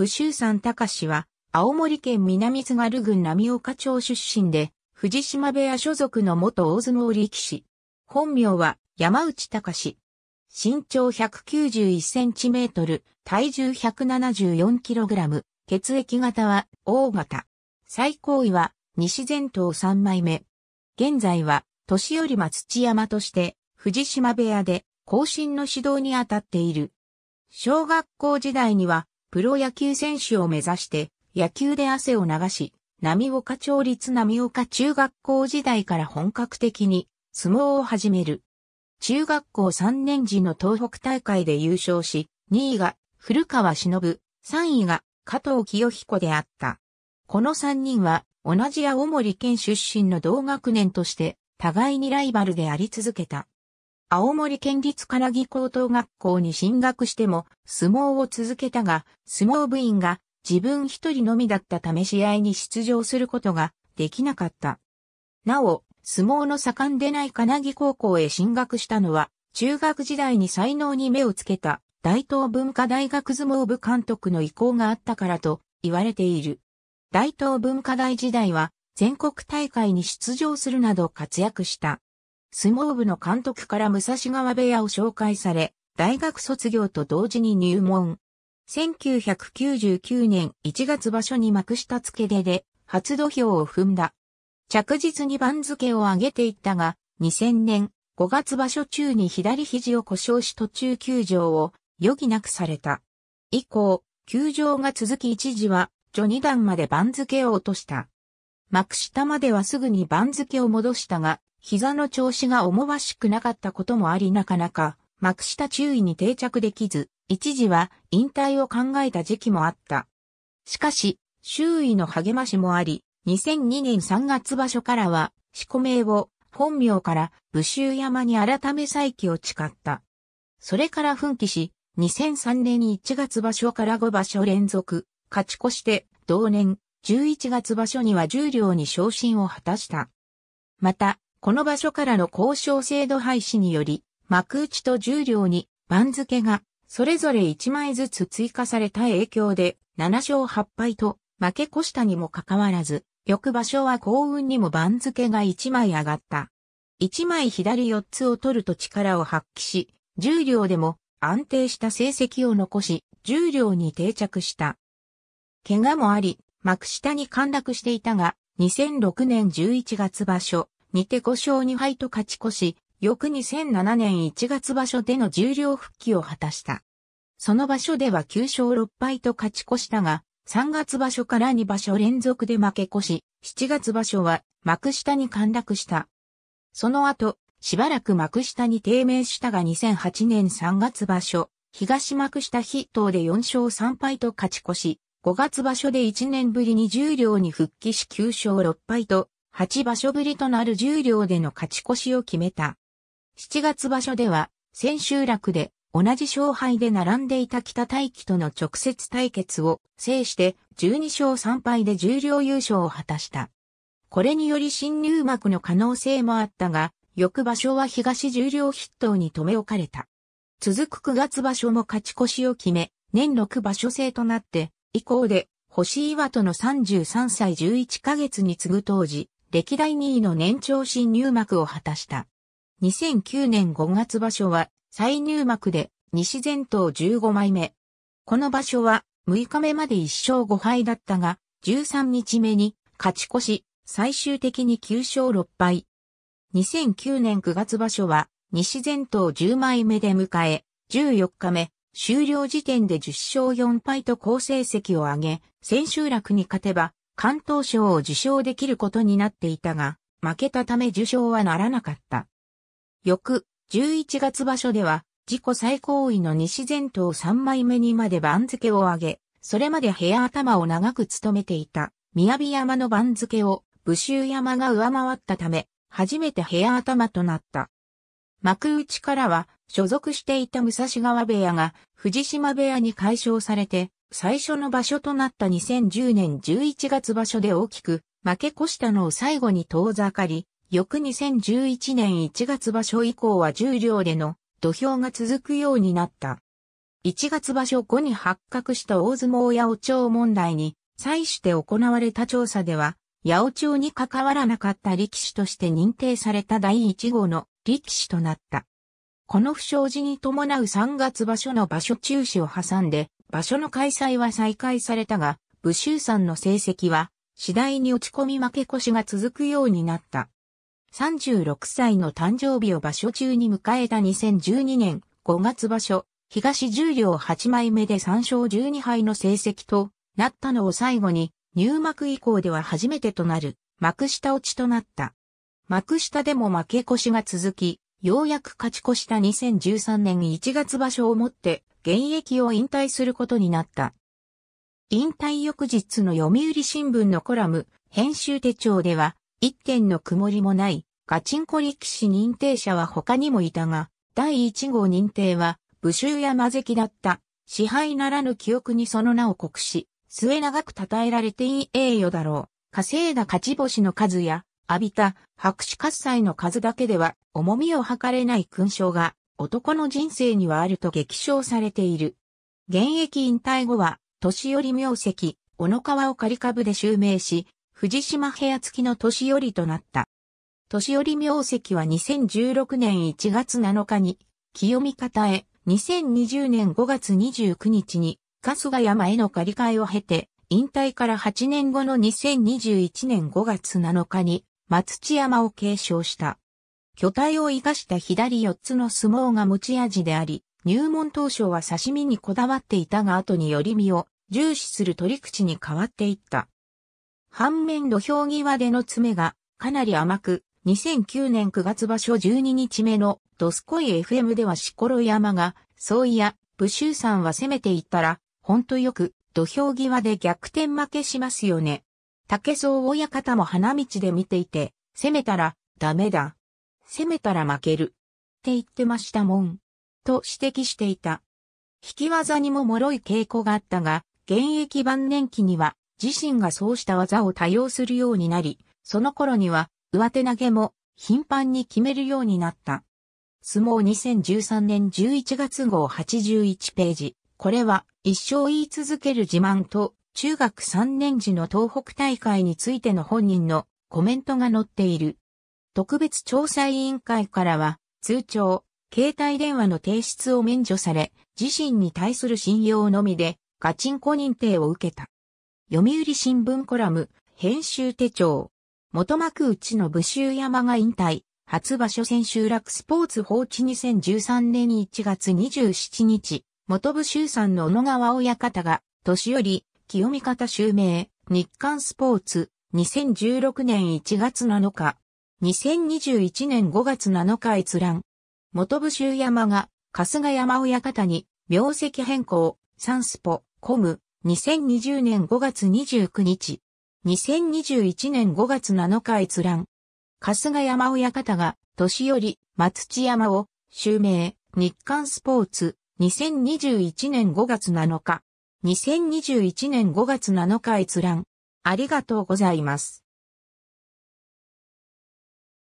武州山隆は、青森県南津軽郡浪岡町出身で、藤島部屋所属の元大相撲力士。本名は山内隆。身長191センチメートル、体重174キログラム、血液型は O 型。最高位は西前頭3枚目。現在は年寄り松山として藤島部屋で後進の指導に当たっている。小学校時代にはプロ野球選手を目指して野球で汗を流し、波岡町立波岡中学校時代から本格的に相撲を始める。中学校3年時の東北大会で優勝し、2位が古川忍、3位が加藤清彦であった。この3人は同じ青森県出身の同学年として互いにライバルであり続けた。青森県立金木高等学校に進学しても相撲を続けたが、相撲部員が自分一人のみだったため試合に出場することができなかった。なお、相撲の盛んでない金木高校へ進学したのは、中学時代に才能に目をつけた大東文化大学相撲部監督の意向があったからと言われている。大東文化大時代は全国大会に出場するなど活躍した。相撲部の監督から武蔵川部屋を紹介され、大学卒業と同時に入門。1999年1月場所に幕下付け出で、初土俵を踏んだ。着実に番付を上げていったが、2000年5月場所中に左肘を故障し途中休場を余儀なくされた。以降、休場が続き一時は序二段まで番付を落とした。幕下まではすぐに番付を戻したが、膝の調子が思わしくなかったこともありなかなか、幕下注意に定着できず、一時は引退を考えた時期もあった。しかし、周囲の励ましもあり、2002年3月場所からは、四股名を本名から武州山に改め再起を誓った。それから奮起し、2003年1月場所から5場所連続、勝ち越して、同年11月場所には十両に昇進を果たした。また、この場所からの交渉制度廃止により、幕内と重量に番付がそれぞれ1枚ずつ追加された影響で7勝8敗と負け越したにもかかわらず、翌場所は幸運にも番付が1枚上がった。1枚左4つを取ると力を発揮し、重量でも安定した成績を残し、重量に定着した。怪我もあり、幕下に陥落していたが、2006年11月場所、にて5勝2敗と勝ち越し、翌2007年1月場所での重量復帰を果たした。その場所では9勝6敗と勝ち越したが、3月場所から2場所連続で負け越し、7月場所は幕下に陥落した。その後、しばらく幕下に低迷したが2008年3月場所、東幕下筆頭で4勝3敗と勝ち越し、5月場所で1年ぶりに重量に復帰し9勝6敗と8場所ぶりとなる重量両での勝ち越しを決めた。7月場所では、千秋楽で同じ勝敗で並んでいた北大輝との直接対決を制して12勝3敗で重量優勝を果たした。これにより新入幕の可能性もあったが、翌場所は東重量筆頭に留め置かれた。続く9月場所も勝ち越しを決め、年6場所制となって、以降で、星岩との33歳11ヶ月に次ぐ当時、歴代2位の年長新入幕を果たした。2009年5月場所は再入幕で西前頭15枚目。この場所は6日目まで1勝5敗だったが、13日目に勝ち越し、最終的に9勝6敗。2009年9月場所は西前頭10枚目で迎え、14日目、終了時点で10勝4敗と好成績を上げ、千秋楽に勝てば、関東賞を受賞できることになっていたが、負けたため受賞はならなかった。翌11月場所では、自己最高位の西前頭3枚目にまで番付を上げ、それまで部屋頭を長く務めていた、宮城山の番付を武州山が上回ったため、初めて部屋頭となった。幕内からは、所属していた武蔵川部屋が、藤島部屋に解消されて、最初の場所となった2010年11月場所で大きく負け越したのを最後に遠ざかり、翌2011年1月場所以降は重量での土俵が続くようになった。1月場所後に発覚した大相撲八百長問題に際して行われた調査では、八百長に関わらなかった力士として認定された第1号の力士となった。この不祥事に伴う3月場所の場所中止を挟んで、場所の開催は再開されたが、武州さんの成績は次第に落ち込み負け越しが続くようになった。36歳の誕生日を場所中に迎えた2012年5月場所、東十両8枚目で3勝12敗の成績となったのを最後に入幕以降では初めてとなる幕下落ちとなった。幕下でも負け越しが続き、ようやく勝ち越した2013年1月場所をもって現役を引退することになった。引退翌日の読売新聞のコラム、編集手帳では、一点の曇りもない、ガチンコ力士認定者は他にもいたが、第1号認定は、武州や魔石だった、支配ならぬ記憶にその名を告し、末長く称えられていい栄誉だろう。稼いだ勝ち星の数や、浴びた白紙喝采の数だけでは、重みを図れない勲章が、男の人生にはあると激賞されている。現役引退後は、年寄り名跡、小野川を仮株で襲名し、藤島部屋付きの年寄りとなった。年寄り名跡は2016年1月7日に、清見方へ、2020年5月29日に、春日山への借り換えを経て、引退から8年後の2021年5月7日に、松地山を継承した。巨体を生かした左4つの相撲が持ち味であり、入門当初は刺身にこだわっていたが後により身を重視する取り口に変わっていった。反面土俵際での爪がかなり甘く、2009年9月場所12日目のドスコイ FM ではしころ山が、そういや、武州さんは攻めていったら、ほんとよく土俵際で逆転負けしますよね。竹蔵親方も花道で見ていて、攻めたらダメだ。攻めたら負ける。って言ってましたもん。と指摘していた。引き技にも脆い傾向があったが、現役晩年期には自身がそうした技を多用するようになり、その頃には上手投げも頻繁に決めるようになった。相撲2013年11月号81ページ。これは一生言い続ける自慢と中学3年時の東北大会についての本人のコメントが載っている。特別調査委員会からは、通帳、携帯電話の提出を免除され、自身に対する信用のみで、ガチンコ認定を受けた。読売新聞コラム、編集手帳。元幕内の武州山が引退、初場所選集落スポーツ放置2013年1月27日、元武州さんの小野川親方が、年寄り、清見方襲名、日刊スポーツ、2016年1月7日、2021年5月7日閲覧。元部州山が、春日山親方に、名跡変更、サンスポ、コム、2020年5月29日。2021年5月7日閲覧。春日山親方が、年寄り、松地山を、襲名、日刊スポーツ、2021年5月7日。2021年5月7日閲覧。ありがとうございます。